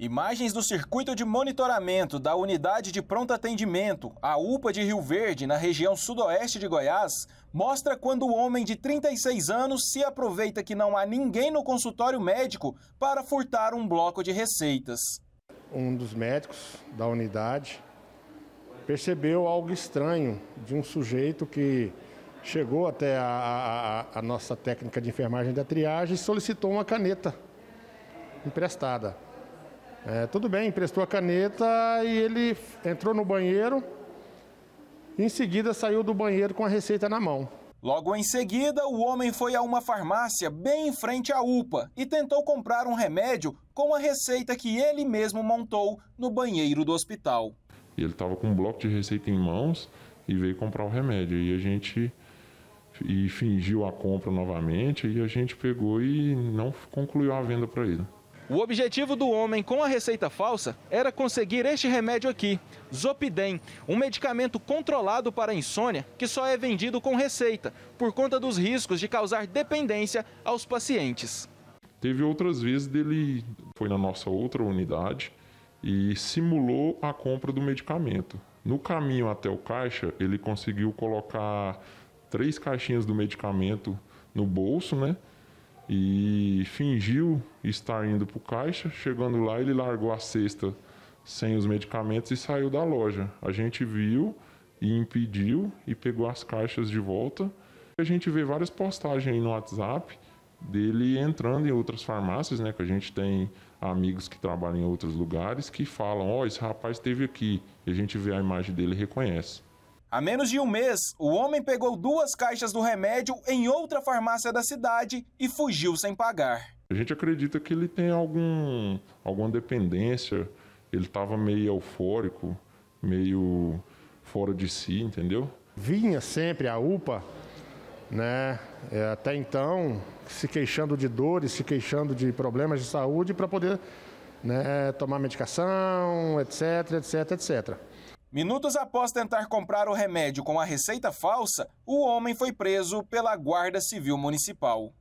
Imagens do circuito de monitoramento da unidade de pronto atendimento, a UPA de Rio Verde, na região sudoeste de Goiás, mostra quando o homem de 36 anos se aproveita que não há ninguém no consultório médico para furtar um bloco de receitas. Um dos médicos da unidade percebeu algo estranho de um sujeito que chegou até a, a, a nossa técnica de enfermagem da triagem e solicitou uma caneta emprestada. É, tudo bem, emprestou a caneta e ele entrou no banheiro. Em seguida, saiu do banheiro com a receita na mão. Logo em seguida, o homem foi a uma farmácia bem em frente à UPA e tentou comprar um remédio com a receita que ele mesmo montou no banheiro do hospital. Ele estava com um bloco de receita em mãos e veio comprar o remédio. E a gente e fingiu a compra novamente e a gente pegou e não concluiu a venda para ele. O objetivo do homem com a receita falsa era conseguir este remédio aqui, Zopidem, um medicamento controlado para insônia que só é vendido com receita, por conta dos riscos de causar dependência aos pacientes. Teve outras vezes dele foi na nossa outra unidade e simulou a compra do medicamento. No caminho até o caixa, ele conseguiu colocar três caixinhas do medicamento no bolso, né? e fingiu estar indo para o caixa. Chegando lá, ele largou a cesta sem os medicamentos e saiu da loja. A gente viu e impediu e pegou as caixas de volta. A gente vê várias postagens aí no WhatsApp dele entrando em outras farmácias, né? Que a gente tem amigos que trabalham em outros lugares que falam: Ó, oh, esse rapaz esteve aqui. E a gente vê a imagem dele e reconhece. Há menos de um mês, o homem pegou duas caixas do remédio em outra farmácia da cidade e fugiu sem pagar. A gente acredita que ele tem algum, alguma dependência, ele estava meio eufórico, meio fora de si, entendeu? Vinha sempre a UPA, né? É, até então, se queixando de dores, se queixando de problemas de saúde para poder né, tomar medicação, etc, etc, etc. Minutos após tentar comprar o remédio com a receita falsa, o homem foi preso pela Guarda Civil Municipal.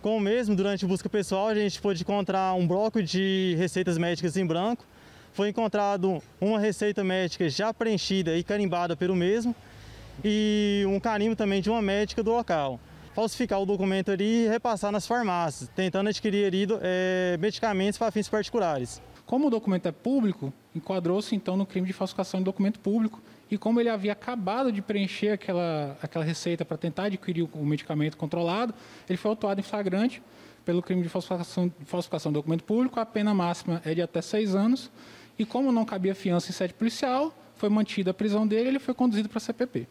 Com o mesmo, durante busca pessoal, a gente pôde encontrar um bloco de receitas médicas em branco. Foi encontrado uma receita médica já preenchida e carimbada pelo mesmo e um carimbo também de uma médica do local falsificar o documento ali e repassar nas farmácias, tentando adquirir ali, é, medicamentos para fins particulares. Como o documento é público, enquadrou-se então no crime de falsificação de documento público. E como ele havia acabado de preencher aquela, aquela receita para tentar adquirir o medicamento controlado, ele foi autuado em flagrante pelo crime de falsificação, falsificação de documento público. A pena máxima é de até seis anos. E como não cabia fiança em sede policial, foi mantida a prisão dele e ele foi conduzido para a CPP.